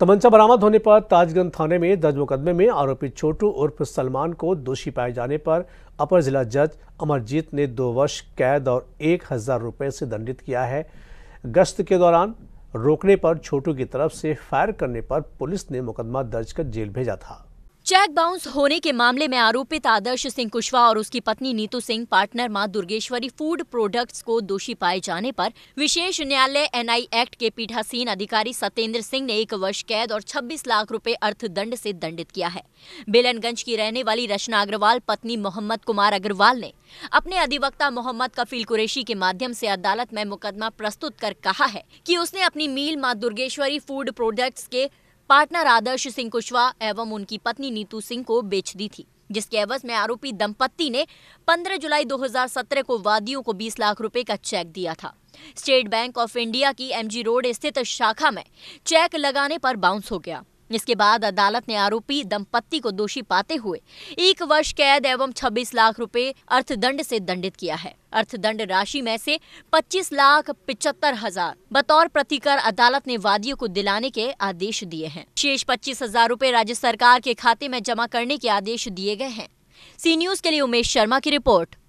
तमंचा बरामद होने पर ताजगंज थाने में दर्ज मुकदमे में आरोपी छोटू उर्फ सलमान को दोषी पाए जाने पर अपर जिला जज अमरजीत ने दो वर्ष कैद और एक हजार रुपये से दंडित किया है गश्त के दौरान रोकने पर छोटू की तरफ से फायर करने पर पुलिस ने मुकदमा दर्ज कर जेल भेजा था चेक बाउंस होने के मामले में आरोपित आदर्श सिंह कुशवाहा और उसकी पत्नी नीतू सिंह पार्टनर मां दुर्गेश्वरी फूड प्रोडक्ट्स को दोषी पाए जाने पर विशेष न्यायालय एनआई एक्ट के पीठासीन अधिकारी सत्येंद्र सिंह ने एक वर्ष कैद और 26 लाख रुपए अर्थदंड से दंडित किया है बेलनगंज की रहने वाली रचना अग्रवाल पत्नी मोहम्मद कुमार अग्रवाल ने अपने अधिवक्ता मोहम्मद कफील कुरेशी के माध्यम से अदालत में मुकदमा प्रस्तुत कर कहा है कि उसने अपनी मील माँ दुर्गेश्वरी फूड प्रोडक्ट्स के पार्टनर आदर्श सिंह कुशवाहा एवं उनकी पत्नी नीतू सिंह को बेच दी थी जिसके एवज में आरोपी दंपत्ति ने 15 जुलाई 2017 को वादियों को 20 लाख रुपए का चेक दिया था स्टेट बैंक ऑफ इंडिया की एमजी रोड स्थित शाखा में चेक लगाने पर बाउंस हो गया इसके बाद अदालत ने आरोपी दंपत्ति को दोषी पाते हुए एक वर्ष कैद एवं 26 लाख रुपए अर्थदंड से दंडित किया है अर्थदंड राशि में से 25 लाख पिचहत्तर हजार बतौर प्रतिकर अदालत ने वादियों को दिलाने के आदेश दिए हैं शेष पच्चीस हजार रूपए राज्य सरकार के खाते में जमा करने के आदेश दिए गए हैं सी न्यूज के लिए उमेश शर्मा की रिपोर्ट